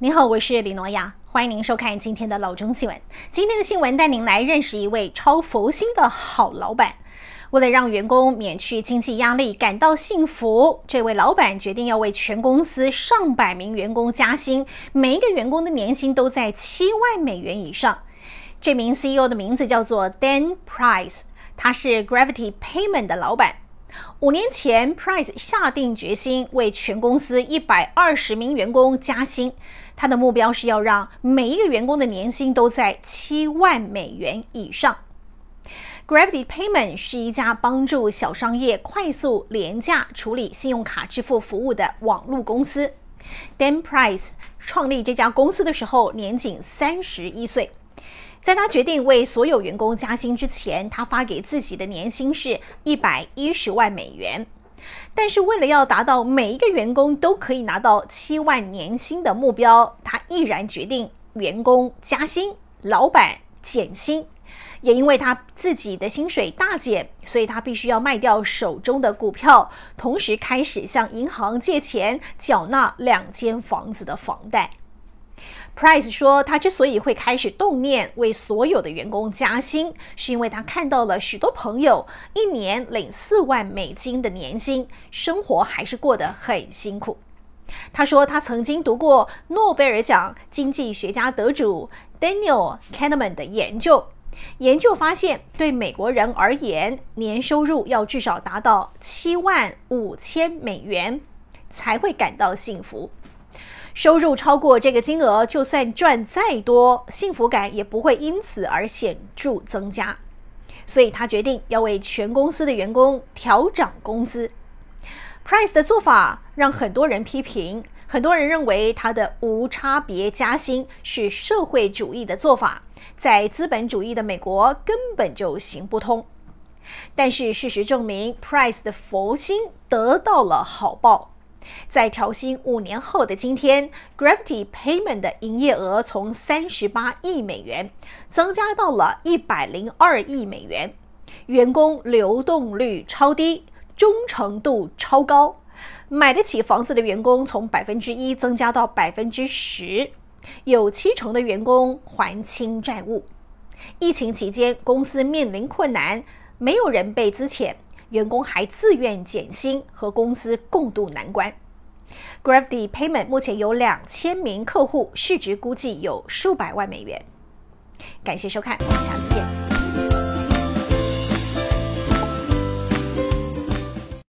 你好，我是李诺亚，欢迎您收看今天的《老中新闻》。今天的新闻带您来认识一位超佛心的好老板。为了让员工免去经济压力，感到幸福，这位老板决定要为全公司上百名员工加薪，每一个员工的年薪都在七万美元以上。这名 CEO 的名字叫做 Dan Price，他是 Gravity Payment 的老板。五年前，Price 下定决心为全公司120名员工加薪。他的目标是要让每一个员工的年薪都在7万美元以上。Gravity Payment 是一家帮助小商业快速廉价处理信用卡支付服务的网络公司。Dan Price 创立这家公司的时候年仅31岁。在他决定为所有员工加薪之前，他发给自己的年薪是一百一十万美元。但是，为了要达到每一个员工都可以拿到七万年薪的目标，他毅然决定员工加薪，老板减薪。也因为他自己的薪水大减，所以他必须要卖掉手中的股票，同时开始向银行借钱，缴纳两间房子的房贷。Price 说，他之所以会开始动念为所有的员工加薪，是因为他看到了许多朋友一年领四万美金的年薪，生活还是过得很辛苦。他说，他曾经读过诺贝尔奖经济学家得主 Daniel Kahneman 的研究，研究发现，对美国人而言，年收入要至少达到七万五千美元才会感到幸福。收入超过这个金额，就算赚再多，幸福感也不会因此而显著增加。所以他决定要为全公司的员工调涨工资。Price 的做法让很多人批评，很多人认为他的无差别加薪是社会主义的做法，在资本主义的美国根本就行不通。但是事实证明，Price 的佛心得到了好报。在调薪五年后的今天，Gravity Payment 的营业额从三十八亿美元增加到了一百零二亿美元。员工流动率超低，忠诚度超高。买得起房子的员工从百分之一增加到百分之十。有七成的员工还清债务。疫情期间，公司面临困难，没有人被资遣。员工还自愿减薪和公司共度难关。Gravity Payment 目前有两千名客户，市值估计有数百万美元。感谢收看，我们下次见。